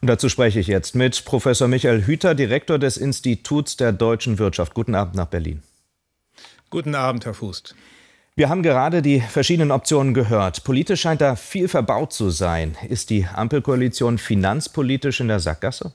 Und dazu spreche ich jetzt mit Professor Michael Hüter, Direktor des Instituts der deutschen Wirtschaft. Guten Abend nach Berlin. Guten Abend, Herr Fußt. Wir haben gerade die verschiedenen Optionen gehört. Politisch scheint da viel verbaut zu sein. Ist die Ampelkoalition finanzpolitisch in der Sackgasse?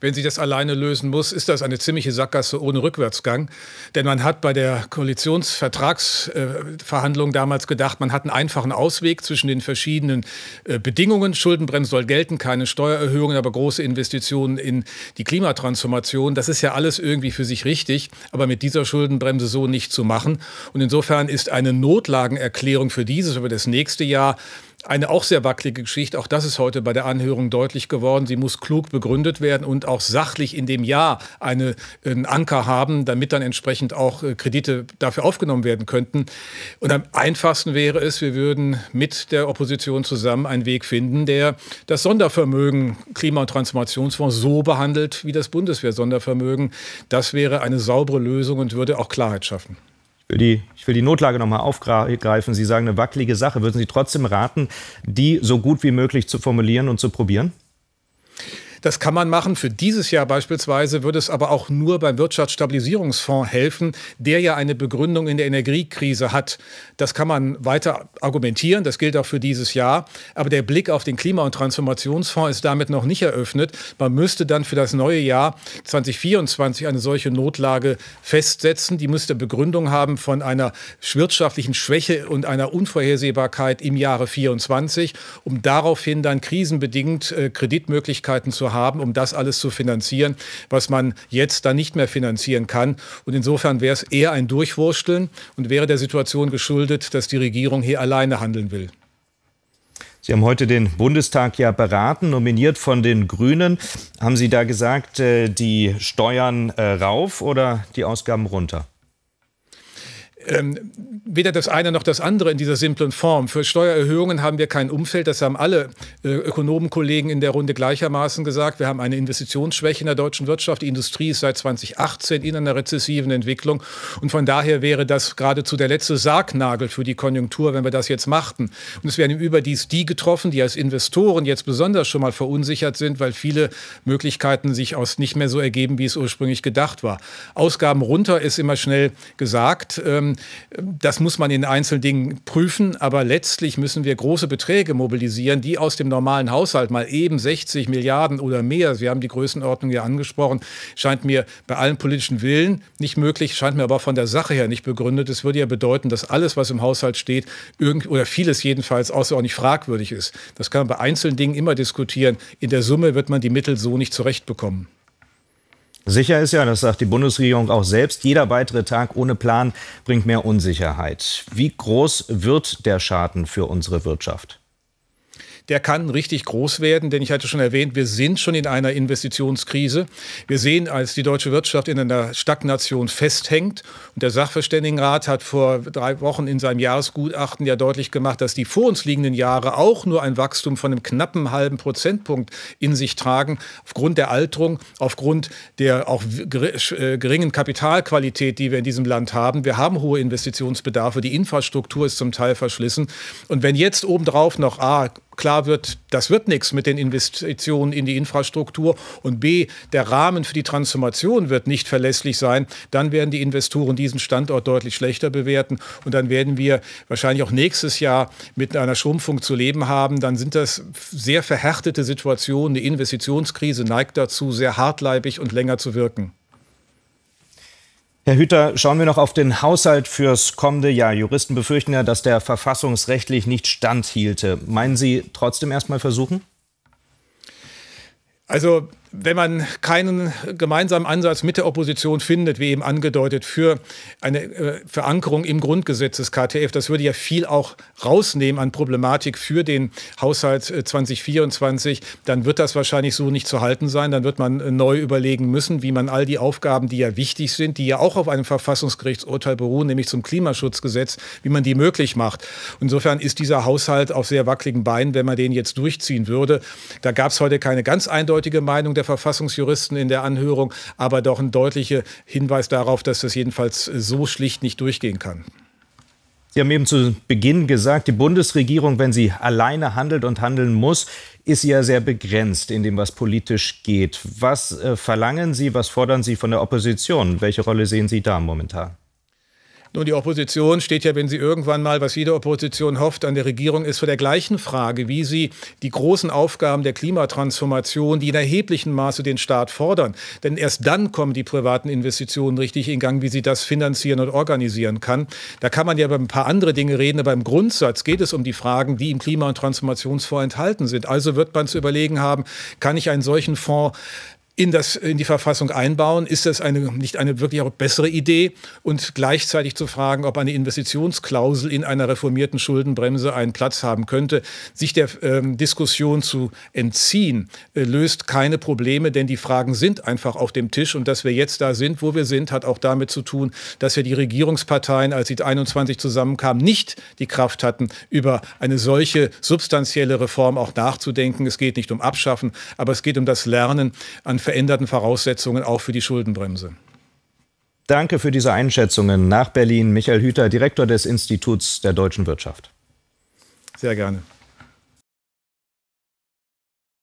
wenn sie das alleine lösen muss, ist das eine ziemliche Sackgasse ohne Rückwärtsgang. Denn man hat bei der Koalitionsvertragsverhandlung äh, damals gedacht, man hat einen einfachen Ausweg zwischen den verschiedenen äh, Bedingungen. Schuldenbremse soll gelten, keine Steuererhöhungen, aber große Investitionen in die Klimatransformation. Das ist ja alles irgendwie für sich richtig, aber mit dieser Schuldenbremse so nicht zu machen. Und insofern ist eine Notlagenerklärung für dieses über das nächste Jahr eine auch sehr wackelige Geschichte, auch das ist heute bei der Anhörung deutlich geworden. Sie muss klug begründet werden und auch sachlich in dem Jahr eine, einen Anker haben, damit dann entsprechend auch äh, Kredite dafür aufgenommen werden könnten. Und am einfachsten wäre es, wir würden mit der Opposition zusammen einen Weg finden, der das Sondervermögen Klima- und Transformationsfonds so behandelt wie das Bundeswehr-Sondervermögen. Das wäre eine saubere Lösung und würde auch Klarheit schaffen will die, ich will die Notlage nochmal aufgreifen. Sie sagen, eine wackelige Sache. Würden Sie trotzdem raten, die so gut wie möglich zu formulieren und zu probieren? Das kann man machen. Für dieses Jahr beispielsweise würde es aber auch nur beim Wirtschaftsstabilisierungsfonds helfen, der ja eine Begründung in der Energiekrise hat. Das kann man weiter argumentieren. Das gilt auch für dieses Jahr. Aber der Blick auf den Klima- und Transformationsfonds ist damit noch nicht eröffnet. Man müsste dann für das neue Jahr 2024 eine solche Notlage festsetzen. Die müsste Begründung haben von einer wirtschaftlichen Schwäche und einer Unvorhersehbarkeit im Jahre 2024, um daraufhin dann krisenbedingt äh, Kreditmöglichkeiten zu haben, um das alles zu finanzieren, was man jetzt dann nicht mehr finanzieren kann. Und insofern wäre es eher ein Durchwursteln und wäre der Situation geschuldet, dass die Regierung hier alleine handeln will. Sie haben heute den Bundestag ja beraten, nominiert von den Grünen. Haben Sie da gesagt, äh, die Steuern äh, rauf oder die Ausgaben runter? ähm, weder das eine noch das andere in dieser simplen Form. Für Steuererhöhungen haben wir kein Umfeld, das haben alle äh, Ökonomenkollegen in der Runde gleichermaßen gesagt. Wir haben eine Investitionsschwäche in der deutschen Wirtschaft. Die Industrie ist seit 2018 in einer rezessiven Entwicklung und von daher wäre das geradezu der letzte Sargnagel für die Konjunktur, wenn wir das jetzt machten. Und es werden überdies die getroffen, die als Investoren jetzt besonders schon mal verunsichert sind, weil viele Möglichkeiten sich aus nicht mehr so ergeben, wie es ursprünglich gedacht war. Ausgaben runter ist immer schnell gesagt. Ähm, das muss man in einzelnen Dingen prüfen, aber letztlich müssen wir große Beträge mobilisieren, die aus dem normalen Haushalt mal eben 60 Milliarden oder mehr, Sie haben die Größenordnung ja angesprochen, scheint mir bei allem politischen Willen nicht möglich, scheint mir aber von der Sache her nicht begründet. Es würde ja bedeuten, dass alles, was im Haushalt steht, irgend, oder vieles jedenfalls außerordentlich fragwürdig ist. Das kann man bei einzelnen Dingen immer diskutieren. In der Summe wird man die Mittel so nicht zurechtbekommen. Sicher ist ja, das sagt die Bundesregierung auch selbst, jeder weitere Tag ohne Plan bringt mehr Unsicherheit. Wie groß wird der Schaden für unsere Wirtschaft? der kann richtig groß werden, denn ich hatte schon erwähnt, wir sind schon in einer Investitionskrise. Wir sehen, als die deutsche Wirtschaft in einer Stagnation festhängt. Und der Sachverständigenrat hat vor drei Wochen in seinem Jahresgutachten ja deutlich gemacht, dass die vor uns liegenden Jahre auch nur ein Wachstum von einem knappen halben Prozentpunkt in sich tragen, aufgrund der Alterung, aufgrund der auch äh, geringen Kapitalqualität, die wir in diesem Land haben. Wir haben hohe Investitionsbedarfe, die Infrastruktur ist zum Teil verschlissen. Und wenn jetzt obendrauf noch A, klar wird, das wird nichts mit den Investitionen in die Infrastruktur und b, der Rahmen für die Transformation wird nicht verlässlich sein, dann werden die Investoren diesen Standort deutlich schlechter bewerten und dann werden wir wahrscheinlich auch nächstes Jahr mit einer Schrumpfung zu leben haben. Dann sind das sehr verhärtete Situationen. Die Investitionskrise neigt dazu, sehr hartleibig und länger zu wirken. Herr Hüter, schauen wir noch auf den Haushalt fürs kommende Jahr. Juristen befürchten ja, dass der verfassungsrechtlich nicht standhielte. Meinen Sie trotzdem erstmal versuchen? Also wenn man keinen gemeinsamen Ansatz mit der Opposition findet, wie eben angedeutet, für eine äh, Verankerung im Grundgesetz des KTF, das würde ja viel auch rausnehmen an Problematik für den Haushalt 2024, äh, dann wird das wahrscheinlich so nicht zu halten sein. Dann wird man äh, neu überlegen müssen, wie man all die Aufgaben, die ja wichtig sind, die ja auch auf einem Verfassungsgerichtsurteil beruhen, nämlich zum Klimaschutzgesetz, wie man die möglich macht. Insofern ist dieser Haushalt auf sehr wackeligen Beinen, wenn man den jetzt durchziehen würde. Da gab es heute keine ganz eindeutige Meinung der Verfassungsjuristen in der Anhörung, aber doch ein deutlicher Hinweis darauf, dass das jedenfalls äh, so schlicht nicht durchgehen kann. Sie haben eben zu Beginn gesagt, die Bundesregierung, wenn sie alleine handelt und handeln muss, ist ja sehr begrenzt in dem, was politisch geht. Was äh, verlangen Sie, was fordern Sie von der Opposition? Welche Rolle sehen Sie da momentan? Nun, die Opposition steht ja, wenn sie irgendwann mal, was jede Opposition hofft, an der Regierung ist, vor der gleichen Frage, wie sie die großen Aufgaben der Klimatransformation, die in erheblichem Maße den Staat fordern. Denn erst dann kommen die privaten Investitionen richtig in Gang, wie sie das finanzieren und organisieren kann. Da kann man ja über ein paar andere Dinge reden, aber im Grundsatz geht es um die Fragen, die im Klima- und Transformationsfonds enthalten sind. Also wird man zu überlegen haben, kann ich einen solchen Fonds in, das, in die Verfassung einbauen? Ist das eine, nicht eine wirklich auch bessere Idee? Und gleichzeitig zu fragen, ob eine Investitionsklausel in einer reformierten Schuldenbremse einen Platz haben könnte, sich der ähm, Diskussion zu entziehen, äh, löst keine Probleme, denn die Fragen sind einfach auf dem Tisch. Und dass wir jetzt da sind, wo wir sind, hat auch damit zu tun, dass wir die Regierungsparteien, als sie 21 zusammenkamen, nicht die Kraft hatten, über eine solche substanzielle Reform auch nachzudenken. Es geht nicht um Abschaffen, aber es geht um das Lernen an veränderten Voraussetzungen auch für die Schuldenbremse. Danke für diese Einschätzungen. Nach Berlin Michael Hüter, Direktor des Instituts der deutschen Wirtschaft. Sehr gerne.